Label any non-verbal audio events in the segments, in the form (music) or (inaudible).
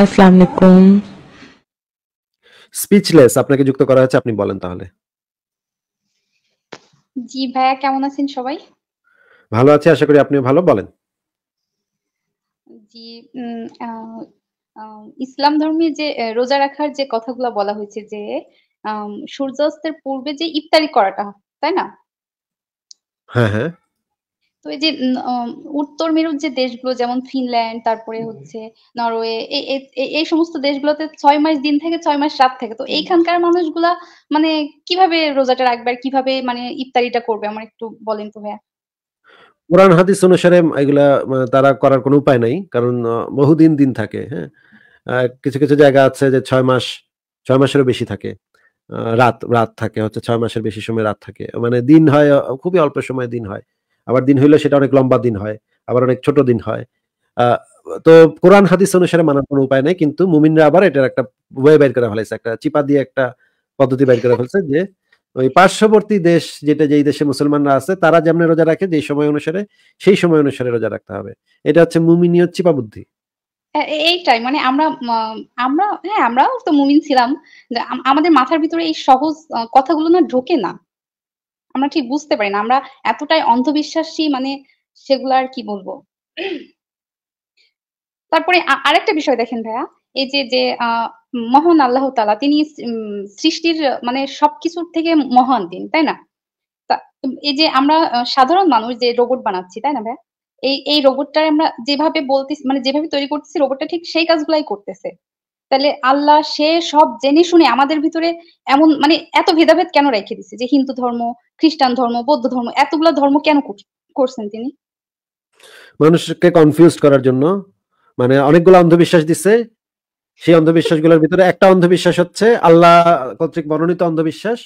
আসসালামু আলাইকুম স্পিচলেস আপনাকে যুক্ত করা হয়েছে আপনি বলেন তাহলে জি ভাইয়া কেমন আছেন সবাই ভালো আছি আশা করি আপনিও ভালো বলেন জি ইসলাম ধর্মে যে রোজা রাখার যে কথাগুলো বলা হয়েছে যে সূর্যাস্তের পূর্বে যে ইফতারি করাটা তাই না হ্যাঁ হ্যাঁ তো এই যে উত্তর মেরুর যে দেশগুলো যেমন ফিনল্যান্ড তারপরে হচ্ছে নরওয়ে এই সমস্ত দেশগুলোতে ছয় মাস দিন থেকে ছয় মাস রাত থাকে তো এইখানকার মানুষগুলা মানে কিভাবে রোজাটা রাখবে আর কিভাবে মানে ইফতারিটা করবে আমার একটু বলেন তো ভাইয়া কোরআন হাদিস অনুসারে এগুলা তারা করার কোনো উপায় নাই কারণ বহুদিন দিন থাকে হ্যাঁ কিছু কিছু জায়গা আছে যে ছয় মাস ছয় মাসেরও বেশি থাকে রাত রাত থাকে হচ্ছে ছয় মাসের বেশি সময় রাত থাকে মানে দিন হয় খুবই অল্প সময় দিন হয় আবার দিন হইলে সেটা অনেক লম্বা দিন হয় আবার অনেক ছোট দিন হয় তো কোরআন হাদিস অনুসারে মানার কোনো উপায় নেই কিন্তু মুমিনরা আবার এটার একটা ওয়ে বাইর করা ফেলেছে একটা চিপা দিয়ে একটা পদ্ধতি বাইর করে ফেলছে যে ওই পার্শ্ববর্তী দেশ যেটা যেই দেশে মুসলমানরা আছে তারা যেমন রোজা রাখে যে সময় অনুসারে সেই সময় অনুসারে রোজা রাখতে হবে এটা হচ্ছে মুমিনীয় চিপা বুদ্ধি এইটাই মানে আমরা আমরা হ্যাঁ আমরাও তো মুমিন ছিলাম আমাদের মাথার ভিতরে এই সহজ কথাগুলো না ঢোকে না আমরা ঠিক বুঝতে পারি না আমরা এতটাই অন্ধবিশ্বাসী মানে সেগুলো আর কি বলবো তারপরে আরেকটা বিষয় দেখেন ভাইয়া এই যে যে মহান আল্লাহ তালা তিনি সৃষ্টির মানে সবকিছুর থেকে মহান দিন তাই না এই যে আমরা সাধারণ মানুষ যে রোবট বানাচ্ছি তাই না ভাইয়া এই এই রোবটটা আমরা যেভাবে বলতেছি মানে যেভাবে তৈরি করতেছি রোবটটা ঠিক সেই কাজগুলাই করতেছে তাহলে আল্লাহ সে সব জেনে শুনে আমাদের ভিতরে এমন মানে এত ভেদাভেদ কেন রেখে দিচ্ছে যে হিন্দু ধর্ম খ্রিস্টান ধর্ম বৌদ্ধ ধর্ম এতগুলো ধর্ম কেন করছেন তিনি মানুষকে কনফিউজ করার জন্য মানে অনেকগুলো অন্ধবিশ্বাস দিচ্ছে সেই অন্ধবিশ্বাসগুলোর ভিতরে একটা অন্ধবিশ্বাস হচ্ছে আল্লাহ কর্তৃক বর্ণিত অন্ধবিশ্বাস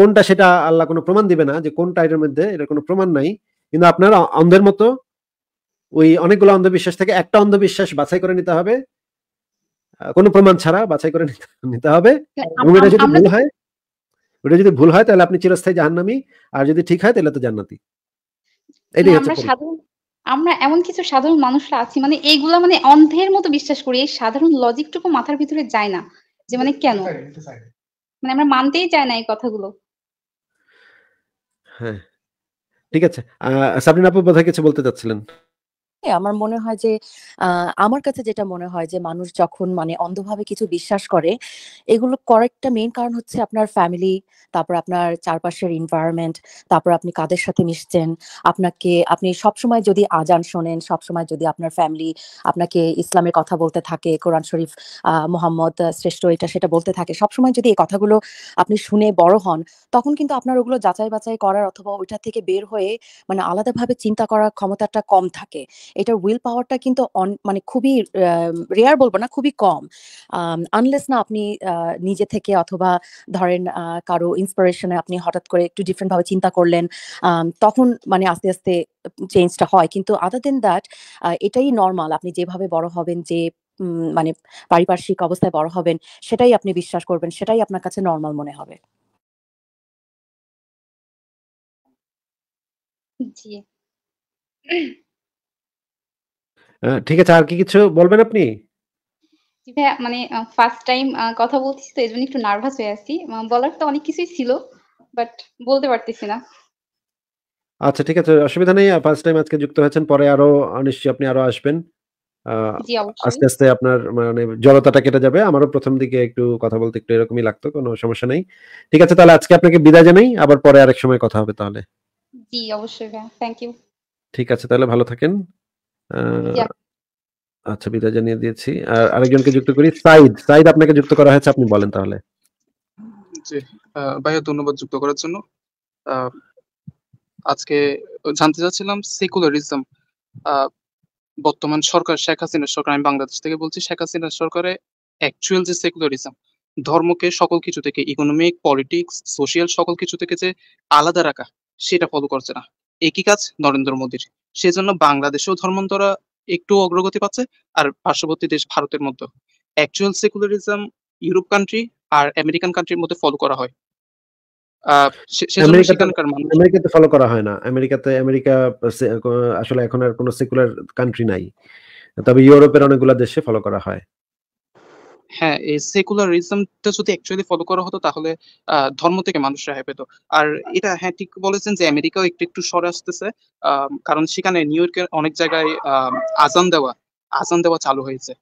কোনটা সেটা আল্লাহ কোনো প্রমাণ দিবে না যে কোনটা এটার মধ্যে এর কোনো প্রমাণ নাই কিন্তু আপনার অন্ধের মতো ওই অনেকগুলো অন্ধবিশ্বাস থেকে একটা অন্ধবিশ্বাস বাছাই করে নিতে হবে কোনো প্রমাণ ছাড়া বাছাই করে নিতে (laughs) হবে এবং এটা যদি ভুল হয় ওটা যদি ভুল হয় তাহলে আপনি চিরস্থায়ী জাহান্নামি আর যদি ঠিক হয় তাহলে তো জান্নাতি এটাই হচ্ছে আমরা এমন কিছু সাধারণ মানুষরা আছি মানে এইগুলা মানে অন্ধের মতো বিশ্বাস করি এই সাধারণ লজিকটুকু মাথার ভিতরে যায় না যে মানে কেন মানে আমরা মানতেই চাই না এই কথাগুলো হ্যাঁ ঠিক আছে সাবরিন আপু বোধহয় কিছু বলতে চাচ্ছিলেন আমার মনে হয় যে আমার কাছে যেটা মনে হয় যে মানুষ যখন মানে অন্ধভাবে কিছু বিশ্বাস করে এগুলো করেক্টটা মেইন কারণ হচ্ছে আপনার ফ্যামিলি তারপর আপনার চারপাশের এনভায়রনমেন্ট তারপর আপনি কাদের সাথে মিশছেন আপনাকে আপনি সবসময় যদি আজান শোনেন সবসময় যদি আপনার ফ্যামিলি আপনাকে ইসলামের কথা বলতে থাকে কোরআন শরীফ মোহাম্মদ শ্রেষ্ঠ এটা সেটা বলতে থাকে সবসময় যদি এই কথাগুলো আপনি শুনে বড় হন তখন কিন্তু আপনার ওগুলো যাচাই বাছাই করার অথবা ওইটা থেকে বের হয়ে মানে আলাদাভাবে চিন্তা করার ক্ষমতাটা কম থাকে এটার উইল পাওয়ারটা কিন্তু মানে খুবই রেয়ার বলবো না খুবই কম আনলেস না আপনি নিজে থেকে অথবা ধরেন কারো ইন্সপিরেশনে আপনি হঠাৎ করে একটু ডিফারেন্ট ভাবে চিন্তা করলেন তখন মানে আস্তে আস্তে চেঞ্জটা হয় কিন্তু আদার দেন দ্যাট এটাই নর্মাল আপনি যেভাবে বড় হবেন যে মানে পারিপার্শ্বিক অবস্থায় বড় হবেন সেটাই আপনি বিশ্বাস করবেন সেটাই আপনার কাছে নর্মাল মনে হবে জি ঠিক আছে আর কি কিছু বলবেন আপনি মানে ফার্স্ট টাইম কথা বলতেছি তো এজন্য একটু নার্ভাস হয়ে আছি বলার তো অনেক কিছুই ছিল বাট বলতে পারতেছি না আচ্ছা ঠিক আছে অসুবিধা নেই ফার্স্ট টাইম আজকে যুক্ত হয়েছেন পরে আরো নিশ্চয়ই আপনি আরো আসবেন আস্তে আস্তে আপনার মানে জড়তাটা কেটে যাবে আমারও প্রথম দিকে একটু কথা বলতে একটু এরকমই লাগতো কোনো সমস্যা নেই ঠিক আছে তাহলে আজকে আপনাকে বিদায় জানাই আবার পরে আরেক সময় কথা হবে তাহলে জি অবশ্যই থ্যাংক ইউ ঠিক আছে তাহলে ভালো থাকেন আচ্ছা বিদায় জানিয়ে দিয়েছি আর আরেকজনকে যুক্ত করি সাইদ সাইদ আপনাকে যুক্ত করা হয়েছে আপনি বলেন তাহলে জি ভাইয়া ধন্যবাদ যুক্ত করার জন্য আজকে জানতে চাচ্ছিলাম সেকুলারিজম বর্তমান সরকার শেখ হাসিনার সরকার আমি বাংলাদেশ থেকে বলছি শেখ হাসিনার সরকারে অ্যাকচুয়াল যে সেকুলারিজম ধর্মকে সকল কিছু থেকে ইকোনমিক পলিটিক্স সোশিয়াল সকল কিছু থেকে যে আলাদা রাখা সেটা ফলো করছে না একই কাজ নরেন্দ্র মোদীর সেজন্য বাংলাদেশেও ধর্মান্তরা একটু অগ্রগতি পাচ্ছে আর পার্শ্ববর্তী দেশ ভারতের মধ্যে অ্যাকচুয়াল সেকুলারিজম ইউরোপ কান্ট্রি আর আমেরিকান কান্ট্রির মধ্যে ফলো করা হয় আমেরিকাতে ফলো করা হয় না আমেরিকাতে আমেরিকা আসলে এখন আর কোনো সেকুলার কান্ট্রি নাই তবে ইউরোপের অনেকগুলো দেশে ফলো করা হয় হ্যাঁ এই সেকুলারিজমটা যদি অ্যাকচুয়ালি ফলো করা হতো তাহলে ধর্ম থেকে মানুষ রেহাই পেত আর এটা হ্যাঁ ঠিক বলেছেন যে আমেরিকাও একটু একটু সরে আসতেছে কারণ সেখানে নিউ ইয়র্কের অনেক জায়গায় আজান দেওয়া আজান দেওয়া চালু হয়েছে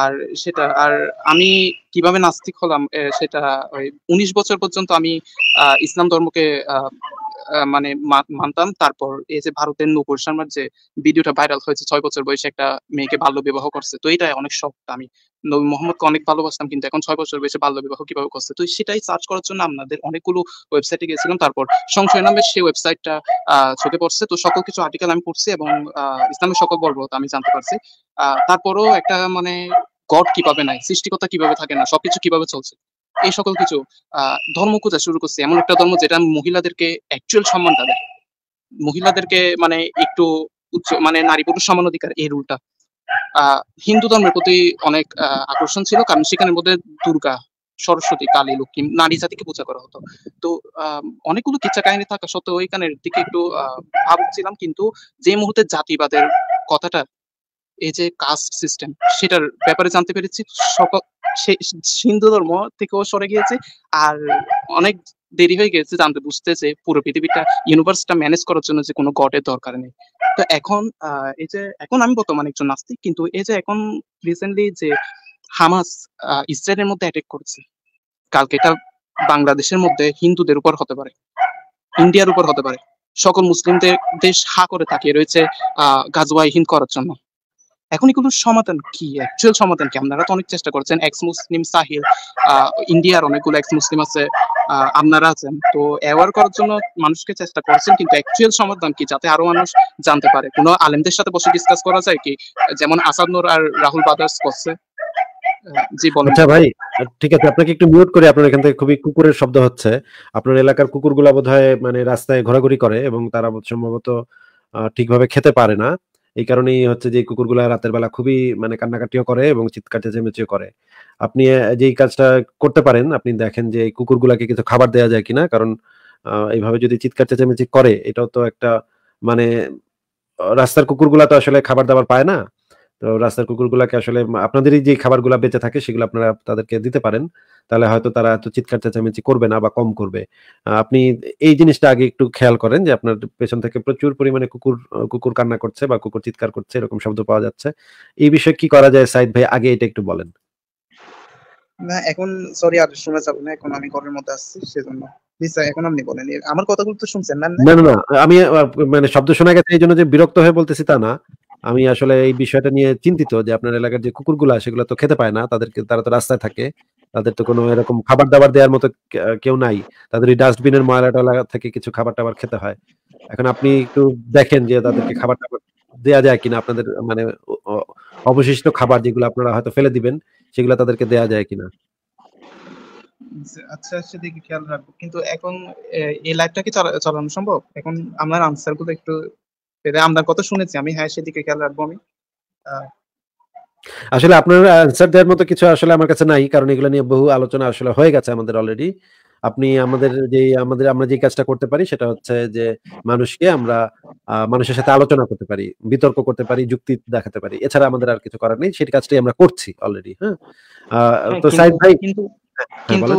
আর সেটা আর আমি কিভাবে নাস্তিক হলাম সেটা ওই উনিশ বছর পর্যন্ত আমি ইসলাম ধর্মকে মানে মানতাম তারপর এই যে ভারতের নূপুর শর্মার যে ভিডিওটা ভাইরাল হয়েছে ছয় বছর বয়সে একটা মেয়েকে বাল্য বিবাহ করছে তো এটাই অনেক শখ আমি নবী মোহাম্মদকে অনেক ভালোবাসতাম কিন্তু এখন ছয় বছর বয়সে বাল্য বিবাহ কিভাবে করছে তো সেটাই সার্চ করার জন্য আমাদের অনেকগুলো ওয়েবসাইটে গেছিলাম তারপর সংশয় নামে সেই ওয়েবসাইটটা চোখে পড়ছে তো সকল কিছু আর্টিকেল আমি পড়ছি এবং ইসলামের সকল বর্বরতা আমি জানতে পারছি তারপরও একটা মানে গড কিভাবে নাই সৃষ্টিকতা কিভাবে থাকে না সবকিছু কিভাবে চলছে এই সকল কিছু ধর্ম খোঁজা শুরু করছে এমন একটা ধর্ম যেটা মহিলাদেরকে অ্যাকচুয়াল সম্মানটা দেয় মহিলাদেরকে মানে একটু উচ্চ মানে নারী পুরুষ সমান অধিকার এই রুলটা হিন্দু ধর্মের প্রতি অনেক আকর্ষণ ছিল কারণ সেখানের মধ্যে দুর্গা সরস্বতী কালী লক্ষ্মী নারী জাতিকে পূজা করা হতো তো আহ অনেকগুলো কিচ্ছা কাহিনী থাকা সত্ত্বেও ওইখানের দিকে একটু আহ ভাবছিলাম কিন্তু যে মুহূর্তে জাতিবাদের কথাটা এই যে কাস্ট সিস্টেম সেটার ব্যাপারে জানতে পেরেছি সকল হিন্দু ধর্ম থেকেও সরে গিয়েছে আর অনেক দেরি হয়ে গেছে জানতে বুঝতেছে পুরো পৃথিবীটা ইউনিভার্সটা ম্যানেজ করার জন্য যে কোনো গডের দরকার নেই তো এখন এই যে এখন আমি বর্তমানে একজন নাস্তিক কিন্তু এই যে এখন রিসেন্টলি যে হামাস ইসরায়েলের মধ্যে অ্যাটেক করেছে কালকে এটা বাংলাদেশের মধ্যে হিন্দুদের উপর হতে পারে ইন্ডিয়ার উপর হতে পারে সকল মুসলিমদের দেশ হা করে তাকিয়ে রয়েছে আহ গাজওয়াহীন করার জন্য এখনই এগুলোর সমাধান কি অ্যাকচুয়াল সমাধান কি আপনারা তো অনেক চেষ্টা করছেন এক্স মুসলিম সাহিল ইন্ডিয়ার অনেকগুলো এক্স মুসলিম আছে আপনারা আছেন তো অ্যাওয়ার করার জন্য মানুষকে চেষ্টা করছেন কিন্তু অ্যাকচুয়াল সমাধান কি যাতে আরো মানুষ জানতে পারে কোনো আলেমদের সাথে বসে ডিসকাস করা যায় কি যেমন আসাদনুর আর রাহুল বাদার্স করছে জি বলুন আচ্ছা ভাই ঠিক আছে আপনাকে একটু মিউট করে আপনার এখান থেকে খুবই কুকুরের শব্দ হচ্ছে আপনার এলাকার কুকুরগুলা বোধহয় মানে রাস্তায় ঘোরাঘুরি করে এবং তারা সম্ভবত ঠিকভাবে খেতে পারে না এই কারণেই হচ্ছে যে কুকুরগুলা রাতের বেলা খুবই মানে কান্নাকাটিও করে এবং চিৎকার চেঁচেমেচিও করে আপনি যেই কাজটা করতে পারেন আপনি দেখেন যে এই কুকুরগুলাকে কিছু খাবার দেওয়া যায় কিনা কারণ এইভাবে যদি চিৎকার চেঁচামেচি করে এটাও তো একটা মানে রাস্তার কুকুরগুলা তো আসলে খাবার দাবার পায় না তো রাস্তার কুকুরগুলাকে আসলে আপনাদেরই যে খাবারগুলো বেঁচে থাকে সেগুলো আপনারা তাদেরকে দিতে পারেন তাহলে হয়তো তারা এত চিৎকার চেঁচামেচি করবে না বা কম করবে আপনি এই জিনিসটা আগে একটু খেয়াল করেন যে আপনার পেছন থেকে প্রচুর পরিমাণে কুকুর কুকুর কান্না করছে বা কুকুর চিৎকার করছে এরকম শব্দ পাওয়া যাচ্ছে এই বিষয়ে কি করা যায় সাইদ ভাই আগে এটা একটু বলেন না এখন সরি আর না এখন আমি ঘরের মধ্যে আসছি সেজন্য আমার কথাগুলো তো শুনছেন না না আমি মানে শব্দ শোনা গেছে এই জন্য যে বিরক্ত হয়ে বলতেছি তা না আমি আসলে এই বিষয়টা নিয়ে চিন্তিত যে আপনার এলাকার যে কুকুরগুলো সেগুলো তো খেতে পায় না তাদেরকে তারা তো রাস্তায় থাকে তাদের তো কোনো এরকম খাবার দাবার দেওয়ার মতো কেউ নাই তাদের এই ডাস্টবিনের ময়লা টয়লা থেকে কিছু খাবার টাবার খেতে হয় এখন আপনি একটু দেখেন যে তাদেরকে খাবার টাবার দেয়া যায় কিনা আপনাদের মানে অবশিষ্ট খাবার যেগুলো আপনারা হয়তো ফেলে দিবেন সেগুলো তাদেরকে দেয়া যায় কিনা আচ্ছা, আচ্ছা দেখি খেয়াল রাখবো কিন্তু এখন এই লাইভটা কি চালানো সম্ভব এখন আমার আনসার গুলো একটু এটা আমদান কত শুনেছি আমি হ্যাঁ সেদিকে খেয়াল রাখবো আমি আসলে আপনার অ্যান্সার দেওয়ার মতো কিছু আসলে আমার কাছে নাই কারণ এগুলো নিয়ে বহু আলোচনা আসলে হয়ে গেছে আমাদের অলরেডি আপনি আমাদের যে আমাদের আমরা যে কাজটা করতে পারি সেটা হচ্ছে যে মানুষকে আমরা মানুষের সাথে আলোচনা করতে পারি বিতর্ক করতে পারি যুক্তি দেখাতে পারি এছাড়া আমাদের আর কিছু করার নেই সেই কাজটাই আমরা করছি অলরেডি হ্যাঁ।, হ্যাঁ তো সাইদ ভাই কিন্তু হ্যাঁ, কিন্তু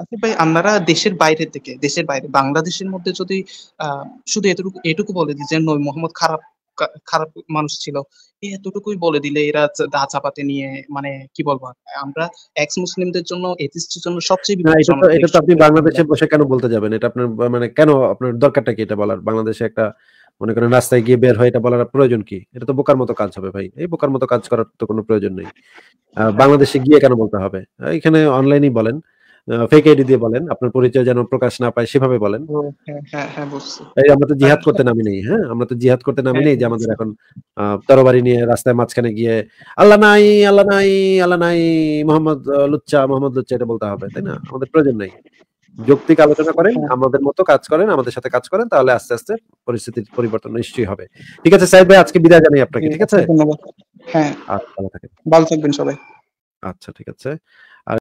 আচ্ছা ভাই আপনারা দেশের বাইরে থেকে দেশের বাইরে বাংলাদেশের মধ্যে যদি শুধু এতটুকু এটুকু বলে দিই যে নই মোহাম্মদ খারাপ খারাপ মানুষ ছিল এতটুকুই বলে দিলে এরা দা চাপাতে নিয়ে মানে কি বলবো আমরা এক্স মুসলিমদের জন্য এথিস্টের জন্য সবচেয়ে এটা তো আপনি বাংলাদেশে বসে কেন বলতে যাবেন এটা আপনার মানে কেন আপনার দরকারটা কি এটা বলার বাংলাদেশে একটা মনে করেন রাস্তায় গিয়ে বের হয় এটা বলার প্রয়োজন কি এটা তো বোকার মতো কাজ হবে ভাই এই বোকার মতো কাজ করার তো কোনো প্রয়োজন নেই বাংলাদেশে গিয়ে কেন বলতে হবে এখানে অনলাইনেই বলেন ফেক আইডি দিয়ে বলেন আপনার পরিচয় যেন প্রকাশ না পায় সেভাবে বলেন হ্যাঁ, হ্যাঁ, হ্যাঁ, এই আমরা তো জিহাদ করতে নামি নেই হ্যাঁ আমরা তো জিহাদ করতে নামি নেই যে আমাদের এখন তরবারি নিয়ে রাস্তায় মাঝখানে গিয়ে আল্লাহ নাই আল্লাহ নাই আল্লাহ নাই মোহাম্মদ লুচ্চা মোহাম্মদ লুচ্চা এটা বলতে হবে তাই না আমাদের প্রয়োজন নাই যৌক্তিক আলোচনা করেন হ্যাঁ। আমাদের মতো কাজ করেন আমাদের সাথে কাজ করেন তাহলে আস্তে আস্তে পরিস্থিতির পরিবর্তন নিশ্চয়ই হবে ঠিক আছে সাহেব ভাই আজকে বিদায় জানাই আপনাকে ঠিক আছে ধন্যবাদ হ্যাঁ আচ্ছা, ভালো থাকবেন সবাই আচ্ছা ঠিক আছে